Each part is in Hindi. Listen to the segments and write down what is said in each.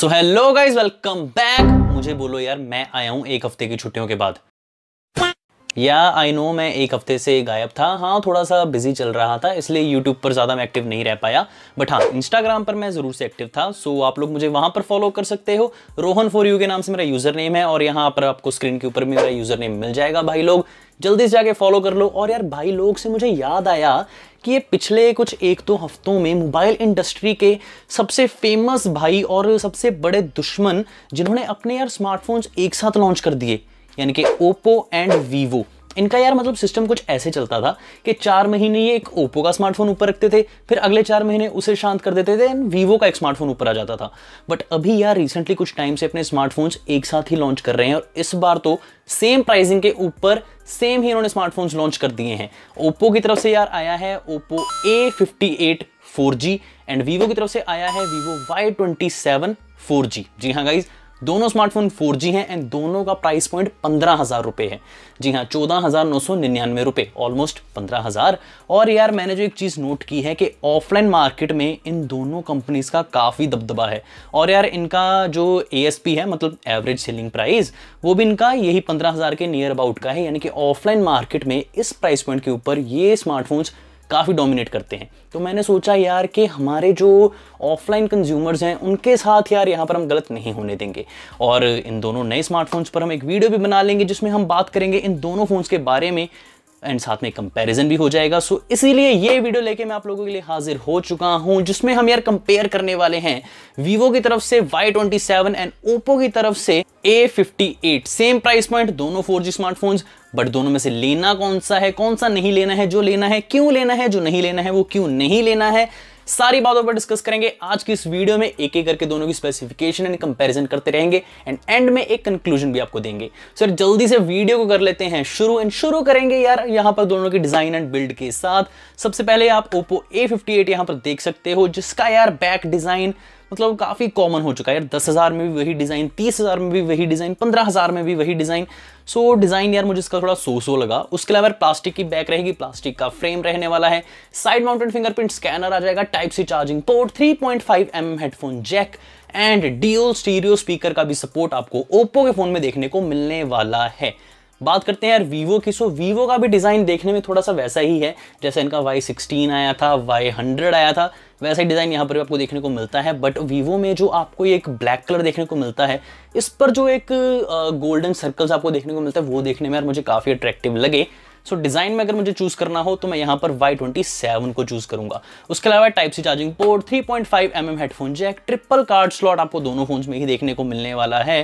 सो हेलो गाइज वेलकम बैक मुझे बोलो यार मैं आया हूँ एक हफ्ते की छुट्टियों के बाद या आई नो मैं एक हफ्ते से गायब था हाँ थोड़ा सा बिजी चल रहा था इसलिए यूट्यूब पर ज़्यादा मैं एक्टिव नहीं रह पाया बट हाँ इंस्टाग्राम पर मैं ज़रूर से एक्टिव था सो आप लोग मुझे वहाँ पर फॉलो कर सकते हो रोहन फॉर यू के नाम से मेरा यूज़र नेम है और यहाँ पर आपको स्क्रीन के ऊपर मेरा यूज़र नेम मिल जाएगा भाई लोग जल्दी से जाके फॉलो कर लो और यार भाई लोग से मुझे याद आया कि ये पिछले कुछ एक दो तो हफ्तों में मोबाइल इंडस्ट्री के सबसे फेमस भाई और सबसे बड़े दुश्मन जिन्होंने अपने यार स्मार्टफोन्स एक साथ लॉन्च कर दिए यानी कि ओप्पो एंड वीवो इनका यार मतलब सिस्टम कुछ ऐसे चलता था कि चार महीने ये एक ओप्पो का स्मार्टफोन ऊपर रखते थे फिर अगले चार महीने उसे शांत कर देते थे एंड वीवो का एक स्मार्टफोन ऊपर आ जाता था बट अभी यार रिसेंटली कुछ टाइम से अपने स्मार्टफोन्स एक साथ ही लॉन्च कर रहे हैं और इस बार तो सेम प्राइसिंग के ऊपर सेम ही इन्होंने स्मार्टफोन्स लॉन्च कर दिए हैं ओप्पो की तरफ से यार आया है Oppo A fifty and Vivo की तरफ से आया है वीवो वाई ट्वेंटी सेवन जी हाँ गाइज दोनों स्मार्टफोन 4G हैं एंड दोनों का प्राइस पॉइंट पंद्रह हज़ार रुपये है जी हाँ चौदह हज़ार नौ सौ निन्यानवे रुपये ऑलमोस्ट पंद्रह हज़ार और यार मैंने जो एक चीज़ नोट की है कि ऑफलाइन मार्केट में इन दोनों कंपनीज़ का काफ़ी दबदबा है और यार इनका जो ए है मतलब एवरेज सेलिंग प्राइस वो भी इनका यही पंद्रह हज़ार के नियर अबाउट का है यानी कि ऑफलाइन मार्केट में इस प्राइस पॉइंट के ऊपर ये स्मार्टफोन्स काफ़ी डोमिनेट करते हैं तो मैंने सोचा यार कि हमारे जो ऑफलाइन कंज्यूमर्स हैं उनके साथ यार यहाँ पर हम गलत नहीं होने देंगे और इन दोनों नए स्मार्टफोन्स पर हम एक वीडियो भी बना लेंगे जिसमें हम बात करेंगे इन दोनों फ़ोन्स के बारे में एंड साथ में कंपैरिजन भी हो जाएगा सो so, इसीलिए ये वीडियो लेके मैं आप लोगों के लिए हाजिर हो चुका हूँ जिसमें हम यार कंपेयर करने वाले हैं वीवो की तरफ से Y twenty seven and Oppo की तरफ से A fifty eight same price point दोनों फोर जी स्मार्टफोन्स बट दोनों में से लेना कौन सा है कौन सा नहीं लेना है जो लेना है क्यों लेना है जो नहीं लेना है वो क्यों नहीं लेना है सारी बातों पर डिस्कस करेंगे आज की इस वीडियो में एक एक करके दोनों की स्पेसिफिकेशन एंड कंपैरिजन करते रहेंगे एंड एंड में एक कंक्लूजन भी आपको देंगे सर जल्दी से वीडियो को कर लेते हैं शुरू एंड शुरू करेंगे यार यहाँ पर दोनों की डिजाइन एंड बिल्ड के साथ सबसे पहले आप ओप्पो ए फिफ्टी पर देख सकते हो जिसका यार बैक डिजाइन मतलब काफ़ी कॉमन हो चुका है यार दस हज़ार में भी वही डिज़ाइन तीस हज़ार में भी वही डिज़ाइन पंद्रह हज़ार में भी वही डिज़ाइन सो डिज़ाइन यार मुझे इसका थोड़ा सो सो लगा उसके अलावा प्लास्टिक की बैक रहेगी प्लास्टिक का फ्रेम रहने वाला है साइड माउंटेड फिंगरप्रिंट स्कैनर आ जाएगा type C charging port three point five M headphone jack and dual stereo speaker का भी सपोर्ट आपको ओप्पो के फ़ोन में देखने को मिलने वाला है बात करते हैं यार वीवो की सो वीवो का भी डिज़ाइन देखने में थोड़ा सा वैसा ही है जैसे इनका वाई सिक्सटीन आया था वाई हंड्रेड आया था वैसा ही डिज़ाइन यहाँ पर भी आपको देखने को मिलता है बट वीवो में जो आपको एक ब्लैक कलर देखने को मिलता है इस पर जो एक गोल्डन सर्कल्स आपको देखने को मिलता है वो देखने में यार मुझे काफ़ी अट्रैक्टिव लगे सो so, डिज़ाइन में अगर मुझे चूज़ करना हो तो मैं यहाँ पर वाई ट्वेंटी सेवन को चूज़ करूंगा उसके अलावा type C charging port three point five M M headphone jack triple card slot आपको दोनों फोन में ही देखने को मिलने वाला है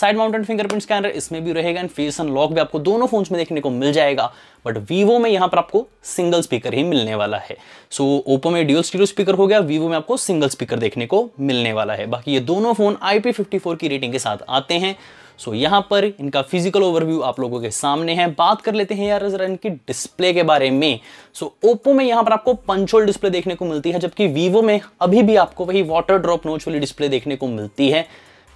साइड माउंटेड फिंगरप्रिंट स्कैनर इसमें भी रहेगा एंड फेस अनलॉक भी आपको दोनों फोन में देखने को मिल जाएगा बट वीवो में यहाँ पर आपको सिंगल स्पीकर ही मिलने वाला है सो so, ओपो में ड्यूल स्टीरियो स्पीकर हो गया वीवो में आपको सिंगल स्पीकर देखने को मिलने वाला है बाकी ये दोनों फोन आई की रेटिंग के साथ आते हैं सो यहाँ पर इनका फिजिकल ओवरव्यू आप लोगों के सामने है बात कर लेते हैं यार जरा इनकी डिस्प्ले के बारे में सो ओप्पो में यहाँ पर आपको पंचोल डिस्प्ले देखने को मिलती है जबकि वीवो में अभी भी आपको वही वाटर ड्रॉप नोच वाली डिस्प्ले देखने को मिलती है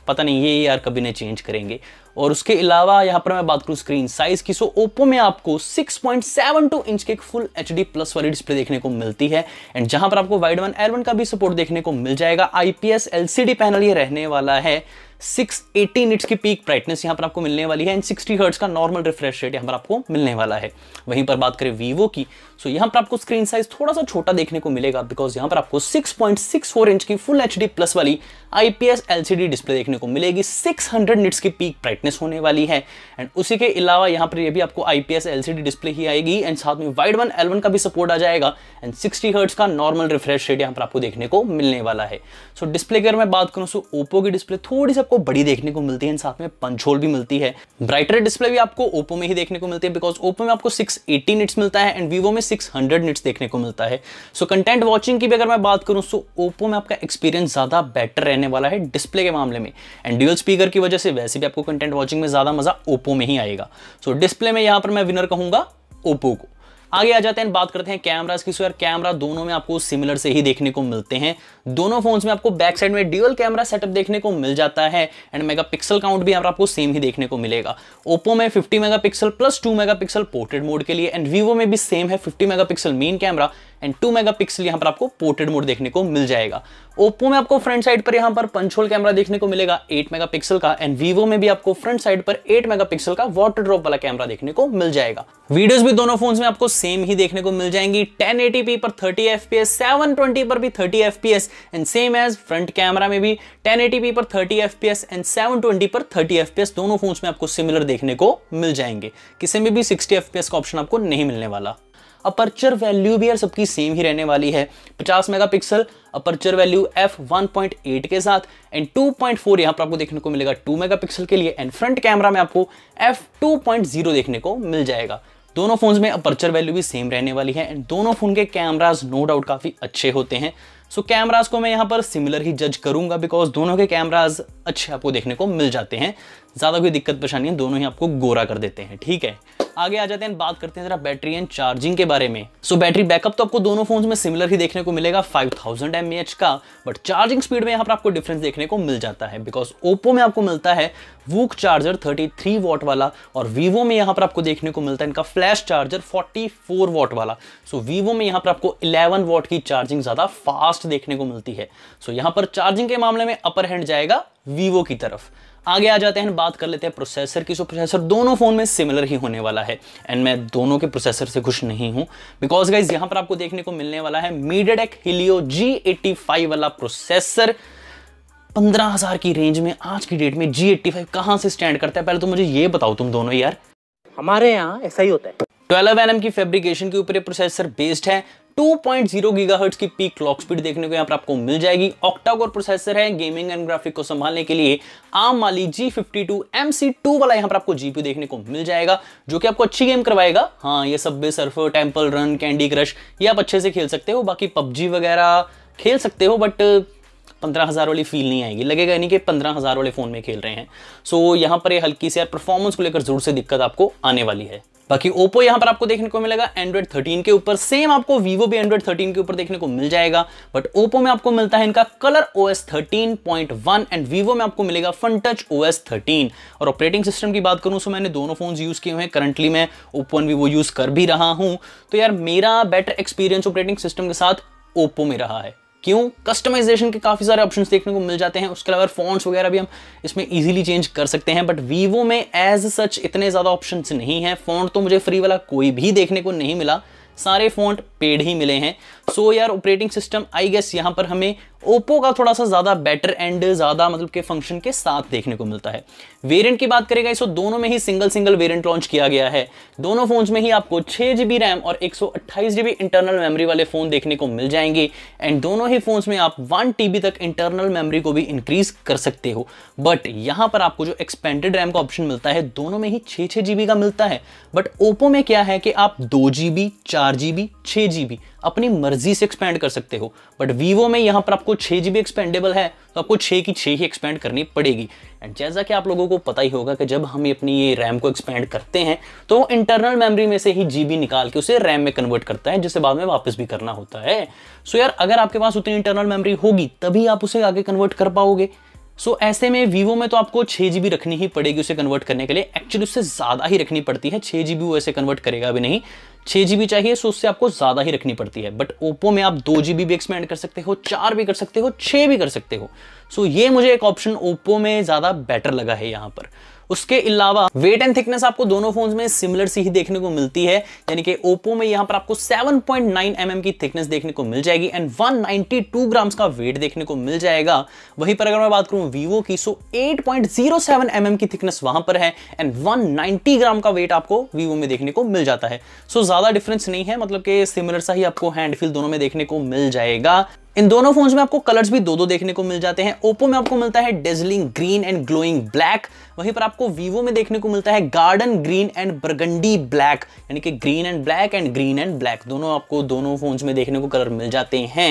पता नहीं ये यार कभी नहीं चेंज करेंगे और उसके अलावा यहाँ पर मैं बात करूँ स्क्रीन साइज की सो ओप्पो में आपको 6.72 इंच के एक फुल एच प्लस वाली डिस्प्ले देखने को मिलती है एंड जहाँ पर आपको वाइड वन एल का भी सपोर्ट देखने को मिल जाएगा आई पी पैनल ये रहने वाला है 680 निट्स की पीक ब्राइटनेस यहाँ पर आपको मिलने वाली है एंड 60 हर्ट्स का नॉर्मल रिफ्रेश रेट यहाँ पर आपको मिलने वाला है वहीं पर बात करें वीवो की सो यहाँ पर आपको स्क्रीन साइज थोड़ा सा छोटा देखने को मिलेगा बिकॉज यहाँ पर आपको 6.64 इंच की फुल एच प्लस वाली आईपीएस एलसीडी डिस्प्ले देखने को मिलेगी 600 निट्स की पीक ब्राइटनेस होने वाली है एंड उसी के अलावा यहाँ पर ये भी आपको आईपीएस एलसीडी डिस्प्ले ही आएगी एंड साथ में वाइड वन एलवन का भी सपोर्ट आ जाएगा एंड सिक्सटी हर्ट्स का नॉर्मल रिफ्रेश रेट यहाँ पर आपको देखने को मिलने वाला है सो so, डिस्प्ले की अगर मैं बात करूँ सो ओप्पो की डिस्प्ले थोड़ी सी आपको बड़ी देखने को मिलती है साथ में पंचोल भी मिलती है ब्राइटर डिस्प्ले भी आपको ओप्पो में ही देखने को मिलती है बिकॉज ओप्पो में आपको सिक्स एटी निट्स मिलता है एंड वीवो में 600 निट्स देखने को मिलता है सो कंटेंट वॉचिंग की भी अगर मैं बात करूँ सो ओप्पो में आपका एक्सपीरियंस ज़्यादा बेटर रहने वाला है डिस्प्ले के मामले में एंड ड्यूल स्पीकर की वजह से वैसे भी आपको कंटेंट वॉचिंग में ज़्यादा मज़ा ओप्पो में ही आएगा सो so, डिस्प्ले में यहाँ पर मैं विनर कहूँगा ओप्पो को आगे आ जाते हैं बात करते हैं कैमराज की सो यार कैमरा दोनों में आपको सिमिलर से ही देखने को मिलते हैं दोनों फोन में आपको बैक साइड में ड्यूअल कैमरा सेटअप देखने को मिल जाता है एंड पिक्सल काउंट भी आपको सेम ही देखने को मिलेगा ओप्पो में megapixel plus two megapixel portrait mode के लिए एंड वीवो में भी सेम है mega megapixel main camera and megapixel यहाँ पर आपको पोर्ट्रेट मोड देखने को मिल जाएगा ओप्पो में आपको फ्रंट साइड पर यहाँ पर पंचोल कैमरा देखने को मिलेगा 8 मेगापिक्सल का एंड वीवो में भी आपको फ्रंट साइड पर 8 मेगापिक्सल का वाटर ड्रॉप वाला कैमरा देखने को मिल जाएगा वीडियोस भी दोनों फोन्स में आपको सेम ही देखने को मिल जाएंगी 1080p पर 30 fps 720 पर भी 30 fps and same as front camera में भी 1080p पर 30 fps एंड 720 पर 30 fps दोनों फोन्स में आपको सिमिलर देखने को मिल जाएंगे किसी में भी 60 fps का ऑप्शन आपको नहीं मिलने वाला अपर्चर वैल्यू भी यार सबकी सेम ही रहने वाली है 50 मेगापिक्सल अपर्चर वैल्यू एफ 1.8 के साथ एंड 2.4 पॉइंट यहाँ पर आपको देखने को मिलेगा 2 मेगापिक्सल के लिए एंड फ्रंट कैमरा में आपको एफ 2.0 देखने को मिल जाएगा दोनों फोन्स में अपर्चर वैल्यू भी सेम रहने वाली है एंड दोनों फोन के कैमराज नो डाउट काफ़ी अच्छे होते हैं सो so, कैमराज को मैं यहाँ पर सिमिलर ही जज करूंगा बिकॉज दोनों के कैमराज अच्छे आपको देखने को मिल जाते हैं ज़्यादा कोई दिक्कत परेशानी है दोनों ही आपको गोरा कर देते हैं ठीक है आगे आ जाते हैं बात करते हैं जरा बैटरी एंड चार्जिंग के बारे में सो so, बैटरी बैकअप तो आपको दोनों फोन में सिमिलर ही देखने को मिलेगा 5000 थाउजेंड का बट चार्जिंग स्पीड में यहाँ पर आपको डिफरेंस देखने को मिल जाता है बिकॉज ओप्पो में आपको मिलता है वूक चार्जर 33 वॉट वाला और वीवो में यहाँ पर आपको देखने को मिलता है इनका फ्लैश चार्जर 44 वॉट वाला सो so, वीवो में यहाँ पर आपको 11 वॉट की चार्जिंग ज़्यादा फास्ट फास्ट देखने को मिलती है सो so, यहां पर चार्जिंग के मामले में अपर हैंड जाएगा वीवो की तरफ आगे आ जाते हैं बात कर लेते हैं प्रोसेसर की सो प्रोसेसर दोनों फ़ोन में सिमिलर ही होने वाला है एंड मैं दोनों के प्रोसेसर से खुश नहीं हूं बिकॉज गाइज यहां पर आपको देखने को मिलने वाला है मीडियाटेक हिलियो जी एट्टी वाला प्रोसेसर पंद्रह हज़ार की रेंज में आज की डेट में जी एट्टी फाइव कहाँ से स्टैंड करता है पहले तो मुझे ये बताओ तुम दोनों यार हमारे यहाँ ऐसा ही होता है 12 एन की फैब्रिकेशन के ऊपर प्रोसेसर बेस्ड है 2.0 गीगाहर्ट्ज की पीक क्लॉक स्पीड देखने को यहाँ पर आपको मिल जाएगी ऑक्टाकोर प्रोसेसर है गेमिंग एंड ग्राफिक को संभालने के लिए आम वाली जी फिफ्टी टू वाला यहाँ पर आपको जीपी देखने को मिल जाएगा जो कि आपको अच्छी गेम करवाएगा हाँ ये सब surfer Temple Run Candy Crush ये आप अच्छे से खेल सकते हो बाकी पबजी वगैरह खेल सकते हो बट पंद्रह हज़ार वाली फील नहीं आएगी लगेगा नहीं कि पंद्रह हज़ार वाले फ़ोन में खेल रहे हैं सो यहाँ पर ये हल्की सी यार परफॉर्मेंस को लेकर ज़रूर से दिक्कत आपको आने वाली है बाकी ओप्पो यहाँ पर आपको देखने को मिलेगा एंड्रॉइड 13 के ऊपर सेम आपको वीवो भी एंड्रॉइड 13 के ऊपर देखने को मिल जाएगा बट ओप्पो में आपको मिलता है इनका कलर ओएस 13.1 एंड वीवो में आपको मिलेगा फन टच एस थर्टीन और ऑपरेटिंग सिस्टम की बात करूँ तो मैंने दोनों फोन यूज़ किए हुए हैं करंटली मैं ओप्पो एंड वीवो यूज़ कर भी रहा हूँ तो यार मेरा बेटर एक्सपीरियंस ऑपरेटिंग सिस्टम के साथ ओप्पो में रहा है क्यों कस्टमाइजेशन के काफ़ी सारे ऑप्शंस देखने को मिल जाते हैं उसके अलावा फॉन्ट्स वगैरह भी हम इसमें इजीली चेंज कर सकते हैं बट वीवो में एज सच इतने ज़्यादा ऑप्शंस नहीं है फॉन्ट तो मुझे फ्री वाला कोई भी देखने को नहीं मिला सारे फॉन्ट पेड ही मिले हैं सो यार ऑपरेटिंग सिस्टम आई गेस यहाँ पर हमें ओप्पो का थोड़ा सा ज़्यादा बेटर एंड ज़्यादा मतलब के फंक्शन के साथ देखने को मिलता है वेरिएंट की बात करेगा इसको तो दोनों में ही सिंगल सिंगल वेरिएंट लॉन्च किया गया है दोनों फोन्स में ही आपको छः जी रैम और एक सौ इंटरनल मेमोरी वाले फ़ोन देखने को मिल जाएंगे एंड दोनों ही फ़ोन्स में आप वन टीबी तक इंटरनल मेमोरी को भी इंक्रीज़ कर सकते हो बट यहाँ पर आपको जो एक्सपेंडेड रैम का ऑप्शन मिलता है दोनों में ही छः छः का मिलता है बट ओप्पो में क्या है कि आप दो जी बी चार जीबी बी जी बी अपनी मर्जी मर्जी से एक्सपेंड कर सकते हो बट वीवो में यहाँ पर आपको छः जी एक्सपेंडेबल है तो आपको छः की छः ही एक्सपेंड करनी पड़ेगी एंड जैसा कि आप लोगों को पता ही होगा कि जब हम अपनी ये रैम को एक्सपेंड करते हैं तो इंटरनल मेमोरी में से ही जीबी निकाल के उसे रैम में कन्वर्ट करता है जिसे बाद में वापस भी करना होता है सो so यार अगर आपके पास उतनी इंटरनल मेमरी होगी तभी आप उसे आगे कन्वर्ट कर पाओगे सो so, ऐसे में वीवो में तो आपको छः जी रखनी ही पड़ेगी उसे कन्वर्ट करने के लिए एक्चुअली उससे ज़्यादा ही रखनी पड़ती है छः जी वो ऐसे कन्वर्ट करेगा भी नहीं छः जीबी चाहिए सो उससे आपको ज़्यादा ही रखनी पड़ती है बट ओप्पो में आप दो जीबी भी एक्सपेंड कर सकते हो चार भी कर सकते हो छः भी कर सकते हो सो ये मुझे एक ऑप्शन ओप्पो में ज़्यादा बेटर लगा है यहाँ पर उसके अलावा वेट एंड थिकनेस आपको दोनों फोन में सिमिलर सी ही देखने को मिलती है यानी कि ओप्पो में यहाँ पर आपको 7.9 पॉइंट mm की थिकनेस देखने को मिल जाएगी एंड 192 ग्राम्स का वेट देखने को मिल जाएगा वहीं पर अगर मैं बात करूं वीवो की सो 8.07 पॉइंट mm की थिकनेस वहां पर है एंड 190 ग्राम का वेट आपको वीवो में देखने को मिल जाता है सो so, ज्यादा डिफरेंस नहीं है मतलब कि सिमिलर सा ही आपको हैंडफिल दोनों में देखने को मिल जाएगा इन दोनों फोन्स में आपको कलर्स भी दो दो देखने को मिल जाते हैं ओप्पो में आपको मिलता है dazzling green and glowing black वहीं पर आपको वीवो में देखने को मिलता है garden green and burgundy black यानी कि green and black and green and black दोनों आपको दोनों फोन्स में देखने को कलर मिल जाते हैं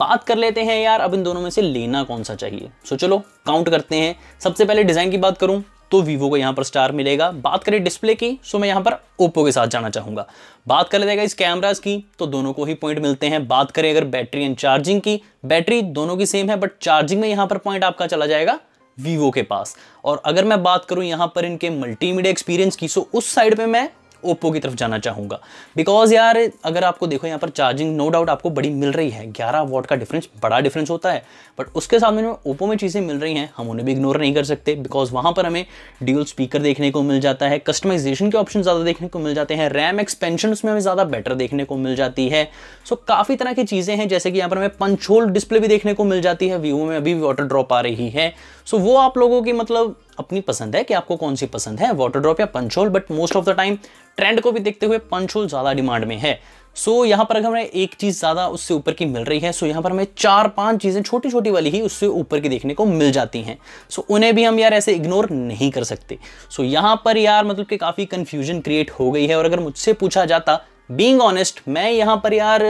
बात कर लेते हैं यार अब इन दोनों में से लेना कौन सा चाहिए सो so, चलो काउंट करते हैं सबसे पहले डिज़ाइन की बात करूं तो वीवो को यहाँ पर स्टार मिलेगा बात करें डिस्प्ले की सो मैं यहाँ पर ओप्पो के साथ जाना चाहूँगा बात कर लेगा इस कैमराज की तो दोनों को ही पॉइंट मिलते हैं बात करें अगर बैटरी एंड चार्जिंग की बैटरी दोनों की सेम है बट चार्जिंग में यहाँ पर पॉइंट आपका चला जाएगा वीवो के पास और अगर मैं बात करूँ यहाँ पर इनके मल्टीमीडिया एक्सपीरियंस की सो उस साइड पर मैं ओप्पो की तरफ जाना चाहूँगा बिकॉज यार अगर आपको देखो यहाँ पर चार्जिंग नो डाउट आपको बड़ी मिल रही है ग्यारह वॉट का डिफरेंस बड़ा डिफरेंस होता है बट उसके सामने में ओप्पो में चीज़ें मिल रही हैं हम उन्हें भी इग्नोर नहीं कर सकते बिकॉज वहाँ पर हमें ड्यूल स्पीकर देखने को मिल जाता है कस्टमाइजेशन के ऑप्शन ज़्यादा देखने को मिल जाते हैं रैम एक्सपेंशन उसमें हमें ज़्यादा बेटर देखने को मिल जाती है सो काफ़ी तरह की चीज़ें हैं जैसे कि यहाँ पर हमें पंचोल डिस्प्ले भी देखने को मिल जाती है वीवो में अभी भी वाटर ड्रॉप आ रही है सो वो आप लोगों की मतलब अपनी पसंद है कि आपको कौन सी पसंद है वाटर ड्रॉप या punch hole but most of the time trend को भी देखते हुए पंचोल ज़्यादा डिमांड में है सो so, यहाँ पर अगर हमें एक चीज़ ज़्यादा उससे ऊपर की मिल रही है सो so, यहाँ पर हमें चार पांच चीज़ें छोटी छोटी वाली ही उससे ऊपर की देखने को मिल जाती हैं सो so, उन्हें भी हम यार ऐसे इग्नोर नहीं कर सकते सो so, यहाँ पर यार मतलब कि काफ़ी कन्फ्यूजन क्रिएट हो गई है और अगर मुझसे पूछा जाता बींग ऑनेस्ट मैं यहाँ पर यार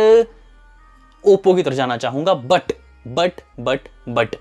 ओप्पो की तरफ जाना चाहूँगा बट बट बट बट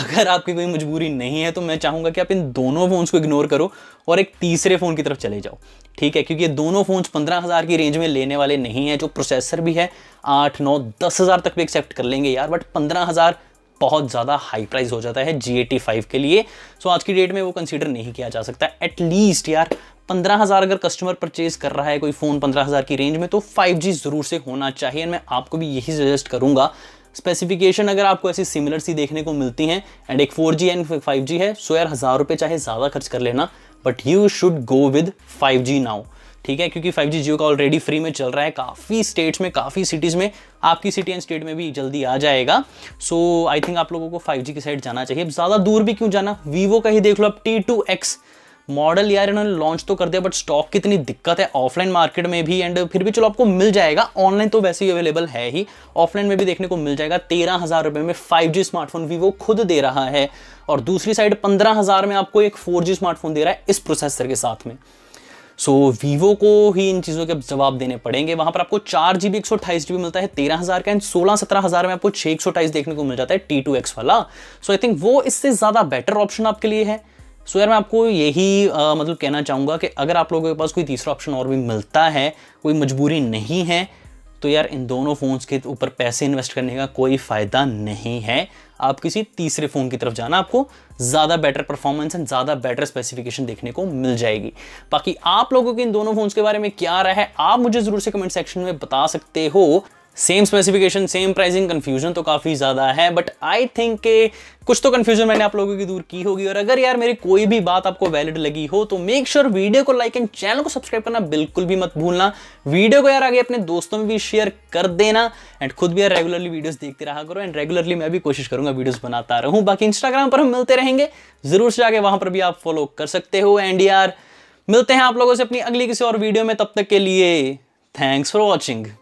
अगर आपकी कोई मजबूरी नहीं है तो मैं चाहूँगा कि आप इन दोनों फ़ोन्स को इग्नोर करो और एक तीसरे फ़ोन की तरफ चले जाओ ठीक है क्योंकि ये दोनों फ़ोन्स पंद्रह हज़ार की रेंज में लेने वाले नहीं हैं जो प्रोसेसर भी है आठ नौ दस हज़ार तक भी एक्सेप्ट कर लेंगे यार बट पंद्रह हज़ार बहुत ज़्यादा हाई प्राइस हो जाता है जी एटी फाइव के लिए सो आज की डेट में वो कंसिडर नहीं किया जा सकता एटलीस्ट यार पंद्रह हज़ार अगर कस्टमर परचेज कर रहा है कोई फ़ोन पंद्रह हज़ार की रेंज में तो फाइव जी ज़रूर से होना चाहिए मैं आपको भी यही सजेस्ट करूँगा स्पेसिफिकेशन अगर आपको ऐसी सिमिलर सी देखने को मिलती हैं एंड एक four G and five G है सो यार हज़ार रुपये चाहे ज़्यादा खर्च कर लेना but you should go with five G now ठीक है क्योंकि 5G जियो का ऑलरेडी फ्री में चल रहा है काफ़ी स्टेट्स में काफ़ी सिटीज़ में आपकी सिटी एंड स्टेट में भी जल्दी आ जाएगा सो आई थिंक आप लोगों को फाइव की साइड जाना चाहिए ज़्यादा दूर भी क्यों जाना वीवो का ही देख लो आप टी टू एक्स मॉडल यार इन्होंने लॉन्च तो कर दिया बट स्टॉक कितनी दिक्कत है ऑफलाइन मार्केट में भी एंड फिर भी चलो आपको मिल जाएगा ऑनलाइन तो वैसे ही अवेलेबल है ही ऑफलाइन में भी देखने को मिल जाएगा तेरह हज़ार रुपए में फाइव स्मार्टफोन वीवो खुद दे रहा है और दूसरी साइड पंद्रह हज़ार में आपको एक फोर स्मार्टफोन दे रहा है इस प्रोसेसर के साथ में सो so, वीवो को ही इन चीज़ों के जवाब देने पड़ेंगे वहां पर आपको चार जी बी एक सौ अट्ठाईस जी बी मिलता है तेरह हज़ार का एंड सोलह सत्रह हज़ार में आपको छह एक सौ अट्ठाईस देखने को मिल जाता है टी टू एक्स वाला सो आई थिंक वो इससे ज़्यादा बेटर ऑप्शन आपके लिए है सो so, यार मैं आपको यही आ, मतलब कहना चाहूँगा कि अगर आप लोगों के पास कोई तीसरा ऑप्शन और भी मिलता है कोई मजबूरी नहीं है तो यार इन दोनों फ़ोन्स के ऊपर पैसे इन्वेस्ट करने का कोई फ़ायदा नहीं है आप किसी तीसरे फ़ोन की तरफ जाना आपको ज़्यादा बेटर परफॉर्मेंस एंड ज़्यादा बेटर स्पेसिफिकेशन देखने को मिल जाएगी बाकी आप लोगों के इन दोनों फ़ोन्स के बारे में क्या राय है आप मुझे ज़रूर से कमेंट सेक्शन में बता सकते हो same specification same pricing confusion तो काफ़ी ज़्यादा है बट आई थिंक के कुछ तो कन्फ्यूजन मैंने आप लोगों की दूर की होगी और अगर यार मेरी कोई भी बात आपको वैलिड लगी हो तो मेक श्योर sure वीडियो को लाइक एंड चैनल को सब्सक्राइब करना बिल्कुल भी मत भूलना वीडियो को यार आगे अपने दोस्तों में भी शेयर कर देना एंड खुद भी यार रेगुलरली वीडियोज देखते रहा करो एंड रेगुलरली मैं भी कोशिश करूंगा वीडियोज बनाता रहूँ बाकी इंस्टाग्राम पर हम मिलते रहेंगे ज़रूर से आगे वहाँ पर भी आप फॉलो कर सकते हो एंड यार मिलते हैं आप लोगों से अपनी अगली किसी और वीडियो में तब तक के लिए थैंक्स फॉर वॉचिंग